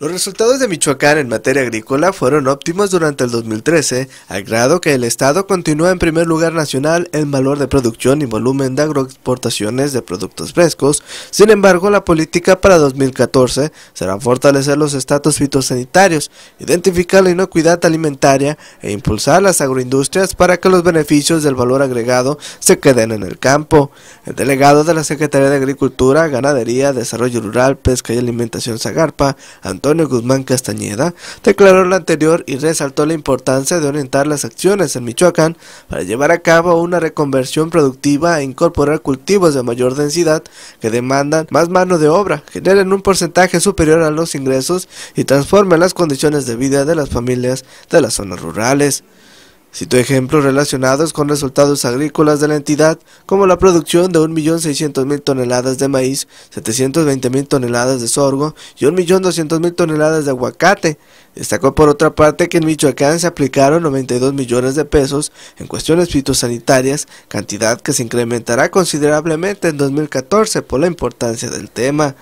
Los resultados de Michoacán en materia agrícola fueron óptimos durante el 2013, al grado que el Estado continúa en primer lugar nacional en valor de producción y volumen de agroexportaciones de productos frescos. Sin embargo, la política para 2014 será fortalecer los estatus fitosanitarios, identificar la inocuidad alimentaria e impulsar las agroindustrias para que los beneficios del valor agregado se queden en el campo. El delegado de la Secretaría de Agricultura, Ganadería, Desarrollo Rural, Pesca y Alimentación Zagarpa, Antonio Guzmán Castañeda, declaró lo anterior y resaltó la importancia de orientar las acciones en Michoacán para llevar a cabo una reconversión productiva e incorporar cultivos de mayor densidad que demandan más mano de obra, generen un porcentaje superior a los ingresos y transformen las condiciones de vida de las familias de las zonas rurales. Cito ejemplos relacionados con resultados agrícolas de la entidad, como la producción de 1.600.000 toneladas de maíz, 720.000 toneladas de sorgo y 1.200.000 toneladas de aguacate. Destacó por otra parte que en Michoacán se aplicaron 92 millones de pesos en cuestiones fitosanitarias, cantidad que se incrementará considerablemente en 2014 por la importancia del tema.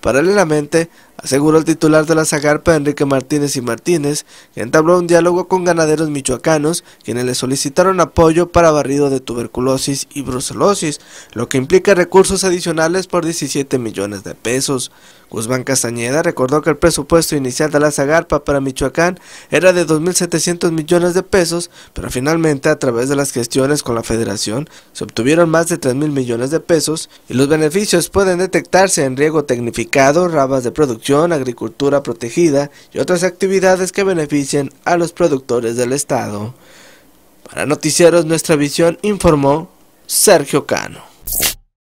Paralelamente, aseguró el titular de la Zagarpa Enrique Martínez y Martínez, que entabló un diálogo con ganaderos michoacanos, quienes le solicitaron apoyo para barrido de tuberculosis y brucelosis, lo que implica recursos adicionales por 17 millones de pesos. Guzmán Castañeda recordó que el presupuesto inicial de la Zagarpa para Michoacán era de 2.700 millones de pesos, pero finalmente a través de las gestiones con la federación se obtuvieron más de 3.000 millones de pesos y los beneficios pueden detectarse en riego tecnificado, rabas de producción agricultura protegida y otras actividades que beneficien a los productores del Estado. Para Noticieros Nuestra Visión informó Sergio Cano.